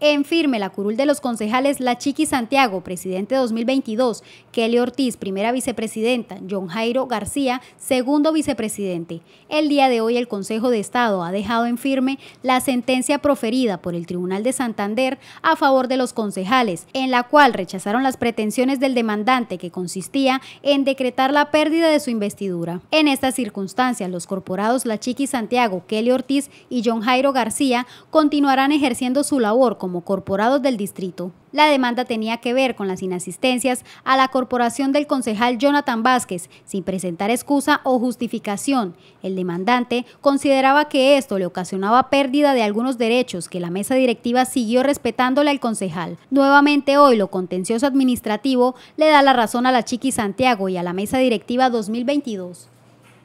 En firme, la curul de los concejales La Chiqui Santiago, presidente 2022, Kelly Ortiz, primera vicepresidenta, John Jairo García, segundo vicepresidente. El día de hoy el Consejo de Estado ha dejado en firme la sentencia proferida por el Tribunal de Santander a favor de los concejales, en la cual rechazaron las pretensiones del demandante que consistía en decretar la pérdida de su investidura. En estas circunstancias, los corporados La Chiqui Santiago, Kelly Ortiz y John Jairo García continuarán ejerciendo su labor como corporados del distrito. La demanda tenía que ver con las inasistencias a la corporación del concejal Jonathan Vázquez, sin presentar excusa o justificación. El demandante consideraba que esto le ocasionaba pérdida de algunos derechos que la mesa directiva siguió respetándole al concejal. Nuevamente hoy lo contencioso administrativo le da la razón a la Chiqui Santiago y a la mesa directiva 2022.